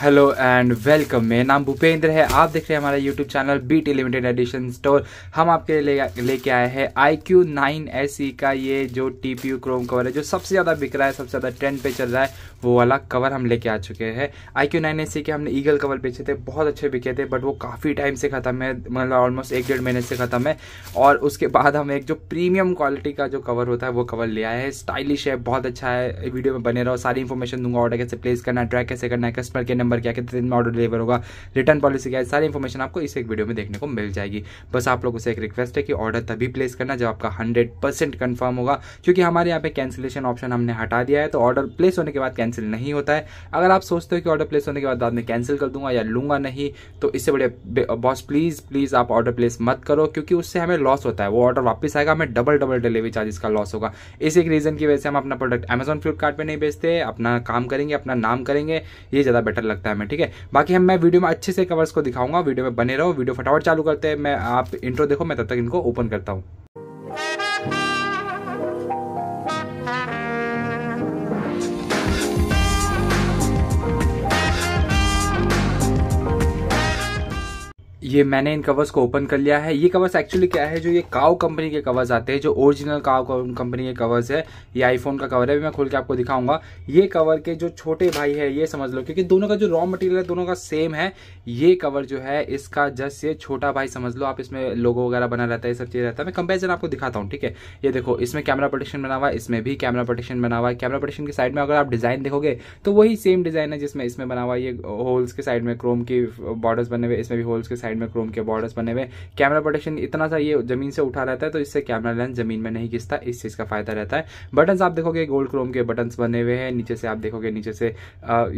Hello and welcome मेरा नाम भूपेंद्र है आप देख रहे हैं हमारा YouTube channel B T limited edition store हम आपके लिए लेके आए हैं I Q nine S E का ये जो T P U chrome cover है जो सबसे ज़्यादा बिक रहा है सबसे ज़्यादा ट्रेंड पे चल रहा है वो वाला कवर हम लेके आ चुके हैं I Q nine S E के हमने ईगल कवर बेचे थे बहुत अच्छे बिके थे बट वो काफ़ी टाइम से ख़त्म है मतलब ऑलमोस्ट एक डेढ़ महीने से ख़त्म है और उसके बाद हम एक जो प्रीमियम क्वालिटी का जो कवर होता है वो कवर ले आए है स्टाइलिश है बहुत अच्छा है वीडियो में बने रहो सारी इन्फॉर्मेशन दूंगा ऑर्डर कैसे प्लेस करना है ट्रैक कैसे करना है कस्टमर के नंबर क्या कितने दिन में ऑर्डर डिलीवर होगा रिटर्न पॉलिसी क्या है सारी इन्फॉर्मेशन आपको इस एक वीडियो में देखने को मिल जाएगी बस आप लोगों से एक रिक्वेस्ट है कि ऑर्डर तभी प्लेस करना जब आपका हंड्रेड परसेंट कन्फर्म होगा क्योंकि हमारे यहाँ पे कैंसिलेशन ऑप्शन हमने हटा दिया है तो ऑर्डर प्लेस होने के बाद कैंसिल नहीं होता है अगर आप सोचते हो कि ऑर्डर प्लेस होने के बाद बाद में कैंसिल कर दूंगा या लूंगा नहीं तो इससे बड़े बॉस प्लीज़ प्लीज़ आप ऑर्डर प्लेस मत करो क्योंकि उससे हमें लॉस होता है वो ऑर्डर वापस आएगा हमें डबल डबल डिलीवरी चार्जेस का लॉस होगा इस एक रीज़न की वजह से हम अपना प्रोडक्ट अमेजोन फ्लिपकार्ट पर नहीं बेचते अपना काम करेंगे अपना नाम करेंगे ये ज़्यादा बेटर लगता है हमें ठीक है बाकी हम मैं वीडियो में अच्छे से कवर्स को दिखाऊंगा वीडियो में बने रहो वीडियो फटाफट चालू करते हैं मैं आप इंट्रो देखो मैं तब तक इनको ओपन करता हूँ ये मैंने इन कवर्स को ओपन कर लिया है ये कवर्स एक्चुअली क्या है जो ये काव कंपनी के कवर्स आते हैं जो ओरिजिनल काव कंपनी के कवर्स है ये आईफोन का कवर है भी मैं खोल के आपको दिखाऊंगा ये कवर के जो छोटे भाई है ये समझ लो क्योंकि दोनों का जो रॉ मटेरियल है दोनों का सेम है ये कवर जो है इसका जस्ट ये छोटा भाई समझ लो आप इसमें लोगो वगैरह बना रहता है सब चीज़ रहता है मैं कंपेरिजन आपको दिखाता हूँ ठीक है ये देखो इसमें कैमरा प्रोटेक्शन बना हुआ है इसमें भी कैमरा प्रोटेक्शन बना हुआ है कैमरा प्रोटेक्शन के साइड में अगर आप डिज़ाइन देखोगे तो वही सेम डिज़ाइन है जिसमें इसमें बना हुआ ये होल्स के साइड में क्रोम की बॉर्डर्स बने हुए इसमें भी होल्स के साइड में में क्रोम के बॉर्डर्स बने हुए कैमरा प्रोटेक्शन इतना सा ये जमीन से उठा रहता है तो इससे कैमरा लेंस जमीन में नहीं घिसता इस चीज़ का फायदा रहता है बटन आप देखोगे गोल्ड क्रोम के बटन बने हुए हैं नीचे से आप देखोगे नीचे से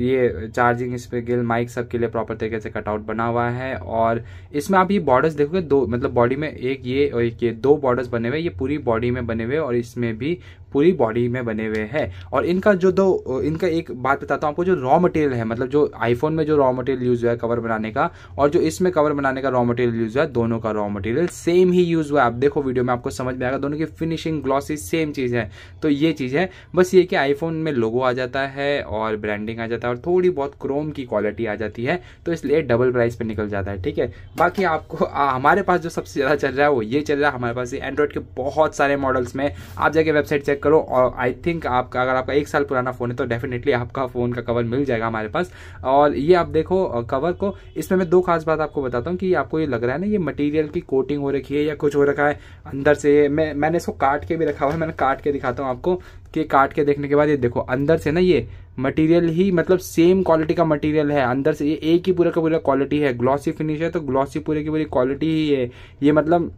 ये चार्जिंग इस गिल माइक सबके लिए प्रॉपर तरीके से कटआउट बना हुआ है और इसमें आप ये बॉर्डर्स देखोगे दो मतलब बॉडी में एक ये और एक ये दो बॉर्डर्स बने हुए ये पूरी बॉडी में बने हुए और इसमें भी पूरी बॉडी में बने हुए हैं और इनका जो दो इनका एक बात बताता हूँ आपको जो रॉ मटेरियल है मतलब जो आईफोन में जो रॉ मटेरियल यूज़ हुआ है कवर बनाने का और जो इसमें कवर बनाने का रॉ मटेरियल यूज़ हुआ है दोनों का रॉ मटेरियल सेम ही यूज़ हुआ है आप देखो वीडियो में आपको समझ में आएगा दोनों की फिनिशिंग ग्लॉसिस सेम चीज़ है तो ये चीज़ है बस ये कि आईफोन में लोगो आ जाता है और ब्रांडिंग आ जाता है और थोड़ी बहुत क्रोम की क्वालिटी आ जाती है तो इसलिए डबल प्राइस पर निकल जाता है ठीक है बाकी आपको हमारे पास जो सबसे ज़्यादा चल रहा है वो ये चल रहा है हमारे पास एंड्रॉइड के बहुत सारे मॉडल्स में आप जाके वेबसाइट चेक करो और आई थिंक आपका अगर आपका एक साल पुराना फ़ोन है तो डेफिनेटली आपका फ़ोन का कवर मिल जाएगा हमारे पास और ये आप देखो कवर को इसमें मैं दो खास बात आपको बताता हूँ कि आपको ये लग रहा है ना ये मटेरियल की कोटिंग हो रखी है या कुछ हो रखा है अंदर से मैं मैंने इसको काट के भी रखा हुआ है मैंने काट के दिखाता हूँ आपको कि काट के देखने के बाद ये देखो अंदर से ना ये मटेरियल ही मतलब सेम क्वालिटी का मटेरियल है अंदर से ये एक ही पूरा का पूरा क्वालिटी है ग्लॉसी फिनिश है तो ग्लॉसी पूरे की पूरी क्वालिटी ही है ये मतलब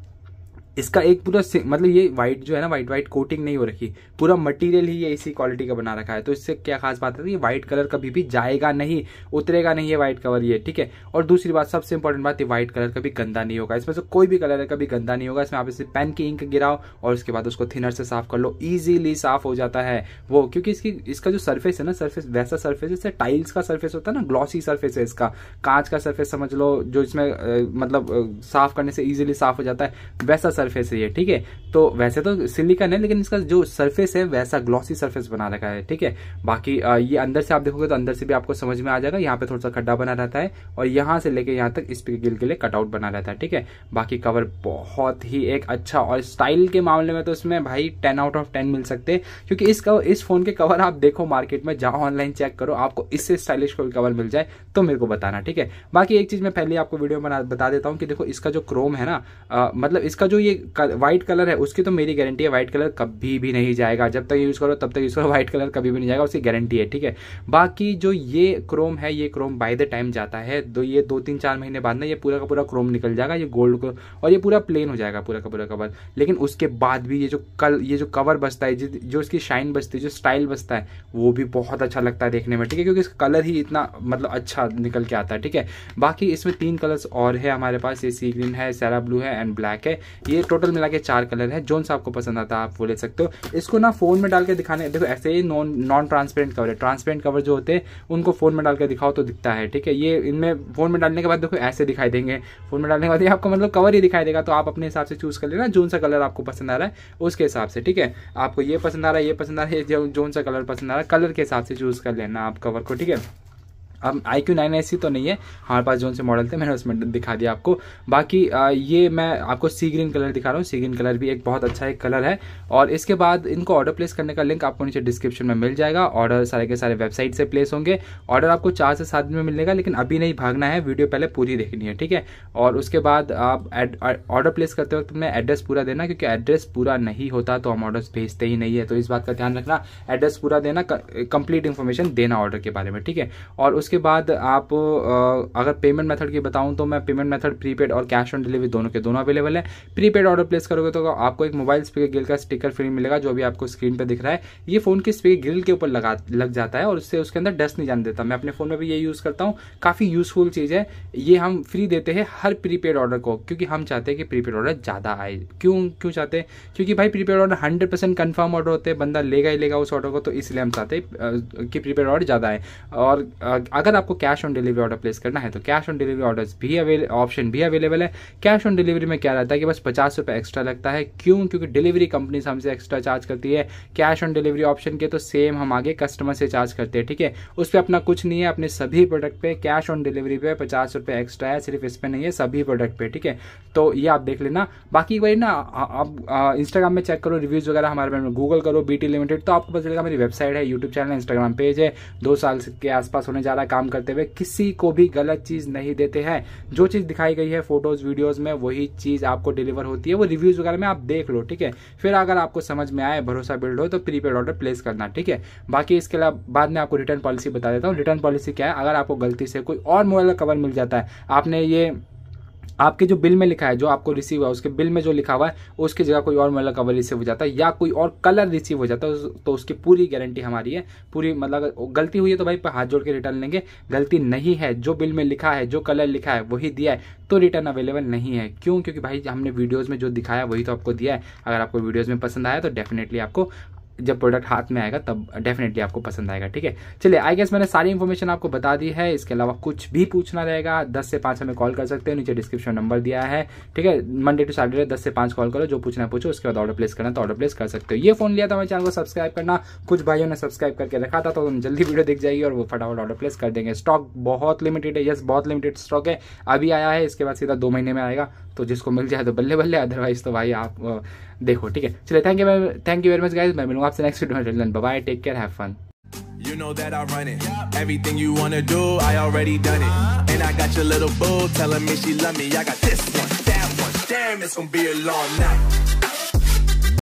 इसका एक पूरा मतलब ये वाइट जो है ना वाइट वाइट कोटिंग नहीं हो रखी पूरा मटेरियल ही ये इसी क्वालिटी का बना रखा है तो इससे क्या खास बात है ये वाइट कलर कभी भी जाएगा नहीं उतरेगा नहीं है वाइट कवर ये ठीक है और दूसरी बात सबसे इंपॉर्टेंट बात ये वाइट कलर कभी गंदा नहीं होगा इसमें से कोई भी कलर है कभी गंदा नहीं होगा इसमें आप इसे पेन की इंक गिराओ और उसके बाद उसको थिनर से साफ कर लो ईजिली साफ हो जाता है वो क्योंकि इसकी इसका जो सर्फेस है ना सर्फेस वैसा सर्फेस जैसे टाइल्स का सर्फेस होता है ना ग्लॉसी सर्फेस है इसका कांच का सर्फेस समझ लो जो इसमें मतलब साफ करने से ईजिली साफ हो जाता है वैसा सर्फेस सरफेस है ये ठीक है तो वैसे तो सिलिकन है लेकिन इसका जो सरफेस है वैसा ग्लॉसी सरफेस बना रखा है ठीक है बाकी ये अंदर से आप देखोगे तो अंदर से भी आपको समझ में आ जाएगा यहाँ पे थोड़ा सा खड्डा बना रहता है और यहाँ से लेके यहाँ तक इस पे गिल के लिए कटआउट बना रहता है ठीक है बाकी कवर बहुत ही एक अच्छा और स्टाइल के मामले में तो इसमें भाई टेन आउट ऑफ टेन मिल सकते हैं क्योंकि इस कवर इस फोन के कवर आप देखो मार्केट में जाओ ऑनलाइन चेक करो आपको इससे स्टाइलिश कोई कवर मिल जाए तो मेरे को बताना ठीक है बाकी एक चीज मैं पहले आपको वीडियो बना बता देता हूँ कि देखो इसका जो क्रोम है ना मतलब इसका जो ये वाइट कलर है उसकी तो मेरी गारंटी है वाइट कलर कभी भी नहीं जाएगा जब तक यूज़ करो तब तक यूज़ करो वाइट कलर कभी भी नहीं जाएगा उसकी गारंटी है ठीक है बाकी जो ये क्रोम है ये क्रोम बाय द टाइम जाता है तो ये दो तीन चार महीने बाद ना ये पूरा का पूरा क्रोम निकल जाएगा ये गोल्ड को और ये पूरा प्लेन हो जाएगा पूरा का पूरा कवर लेकिन उसके बाद भी ये जो कल ये जो कवर बसता है जो उसकी शाइन बसती है जो स्टाइल बसता है वो भी बहुत अच्छा लगता है देखने में ठीक है क्योंकि इसका कलर ही इतना मतलब अच्छा निकल के आता है ठीक है बाकी इसमें तीन कलर्स और है हमारे पास ये सी ग्रीन है सैरा ब्लू है एंड ब्लैक है ये ये टोटल मिला के चार कलर है जोन सा आपको पसंद आता है आप वो ले सकते हो इसको ना फोन में डाल के दिखाने देखो ऐसे ही नॉन नॉन ट्रांसपेरेंट कवर है ट्रांसपेरेंट कवर जो होते हैं उनको फोन में डाल के दिखाओ तो दिखता है ठीक है ये इनमें फोन में डालने के बाद देखो ऐसे दिखाई देंगे फोन में डालने के बाद ये आपको मतलब कवर ही दिखाई देगा तो आप अपने हिसाब से चूज कर लेना जोन सा कलर आपको पसंद आ रहा है उसके हिसाब से ठीक है आपको ये पसंद आ रहा है ये पसंद आ रहा है जोन सा कलर पसंद आ रहा है कलर के हिसाब से चूज कर लेना आप कवर को ठीक है अब आई क्यू नाइन ऐसी तो नहीं है हमारे पास जो से मॉडल थे मैंने उसमें दिखा दिया आपको बाकी आ, ये मैं आपको सी ग्रीन कलर दिखा रहा हूँ सी ग्रीन कलर भी एक बहुत अच्छा एक कलर है और इसके बाद इनको ऑर्डर प्लेस करने का लिंक आपको नीचे डिस्क्रिप्शन में मिल जाएगा ऑर्डर सारे के सारे वेबसाइट से प्लेस होंगे ऑर्डर आपको चार से सात दिन में मिलेगा लेकिन अभी नहीं भागना है वीडियो पहले पूरी देखनी है ठीक है और उसके बाद आप ऑर्डर प्लेस करते वक्त में एड्रेस पूरा देना क्योंकि एड्रेस पूरा नहीं होता तो हम ऑर्डर भेजते ही नहीं है तो इस बात का ध्यान रखना एड्रेस पूरा देना कंप्लीट इन्फॉर्मेशन देना ऑर्डर के बारे में ठीक है और उस उसके बाद आप अगर पेमेंट मेथड की बताऊं तो मैं पेमेंट मेथड प्रीपेड और कैश ऑन डिलीवरी दोनों के दोनों अवेलेबल है प्रीपेड ऑर्डर प्लेस करोगे तो आपको एक मोबाइल स्पीकर ग्रिल का स्टिकर फ्री मिलेगा जो भी आपको स्क्रीन पर दिख रहा है ये फोन की स्पीकर ग्रिल के ऊपर लगा लग जाता है और उससे उसके अंदर डस्ट नहीं जान देता मैं अपने फोन में भी ये यूज़ करता हूँ काफ़ी यूजफुल चीज़ है ये हम फ्री देते हैं हर प्रीपेड ऑर्डर को क्योंकि हम चाहते हैं कि प्रीपेड ऑर्डर ज़्यादा आए क्यों क्यों चाहते हैं क्योंकि भाई prepaid order hundred percent confirm order होते हैं बंदा लेगा ही लेगा उस ऑर्डर को तो इसलिए हम चाहते हैं कि प्रीपेड ऑर्डर ज़्यादा आए और अगर आपको cash on delivery order place करना है तो कैश ऑन डिलीवरी ऑर्डर्स भी अवेल ऑप्शन भी अवेलेबल है कैश ऑन डिलीवरी में क्या रहता है कि बस पचास रुपए एक्स्ट्रा लगता है क्यों क्योंकि डिलीवरी कंपनी हमसे एक्स्ट्रा चार्ज करती है कैश ऑन डिलीवरी ऑप्शन के तो सेम हम आगे कस्टमर से चार्ज करते हैं ठीक है उस पर अपना कुछ नहीं है अपने सभी प्रोडक्ट पे कैश ऑन डिलीवरी पे पचास रुपये एक्स्ट्रा है सिर्फ इस पर नहीं है सभी प्रोडक्ट पे ठीक है तो ये आप देख लेना बाकी एक बार ना आप इंस्टाग्राम में चेक करो रिव्यूज वगैरह हमारे बारे में गूगल करो बीटी लिमिटेड तो आपको पता चलेगा मेरी वेबसाइट है यूट्यूब चैनल इंस्टाग्राम पेज है दो साल के आसपास होने जा रहा है काम करते हुए किसी को भी गलत चीज़ नहीं देते हैं जो चीज़ दिखाई गई है फोटोज़ वीडियोज़ में वही चीज़ आपको डिलीवर होती है वो रिव्यूज़ वगैरह में आप देख लो ठीक है फिर अगर आपको समझ में आए भरोसा बिल्ड हो तो प्रीपेड ऑर्डर प्लेस करना ठीक है बाकी इसके अलावा बाद में आपको रिटर्न पॉलिसी बता देता हूँ रिटर्न पॉलिसी क्या है अगर आपको गलती से कोई और मोबाइल का कवर मिल जाता है आपने ये आपके जो बिल में लिखा है जो आपको रिसीव हुआ उसके बिल में जो लिखा हुआ है उसकी जगह कोई और मतलब कवर रिसीव हो जाता है या कोई और कलर रिसीव हो जाता है तो उसकी पूरी गारंटी हमारी है पूरी मतलब गलती हुई है तो भाई हाथ जोड़ के रिटर्न लेंगे गलती नहीं है जो बिल में लिखा है जो कलर लिखा है वही दिया है तो रिटर्न अवेलेबल नहीं है क्यों क्योंकि भाई हमने वीडियोज़ में जो दिखाया वही तो आपको दिया है अगर आपको वीडियोज़ में पसंद आया तो डेफिनेटली आपको जब प्रोडक्ट हाथ में आएगा तब डेफिनेटली आपको पसंद आएगा ठीक है चलिए आई गेस मैंने सारी इन्फॉर्मेशन आपको बता दी है इसके अलावा कुछ भी पूछना रहेगा दस से पाँच हमें कॉल कर सकते हैं नीचे डिस्क्रिप्शन नंबर दिया है ठीक है मंडे टू सैटरडे दस से पाँच कॉल करो जो पूछना है पूछो उसके बाद ऑर्डर प्लेस करना तो ऑर्डर प्लेस कर सकते हो ये फोन लिया था हमारे चैनल को सब्सक्राइब करना कुछ भाइयों ने सब्सक्राइब करके रखा था तो हम जल्दी वीडियो देख जाइए और वो फटाफट ऑर्डर प्लेस कर देंगे स्टॉक बहुत लिमिटेड है यस बहुत लिमिटेड स्टॉक है अभी आया है इसके बाद सीधा दो महीने में आएगा तो जिसको मिल जाए तो बल्ले बल्ले अदरवाइज तो भाई आप देखो ठीक है चलिए thank you thank you very much guys मैं मिलूंगा आपसे नेक्स्ट वीडियो में bye take care have fun You know that I run it. Everything you wanna do, I already done it. And I got your little boo telling me she love me. I got this one, that one. Damn, it's gonna be a long night.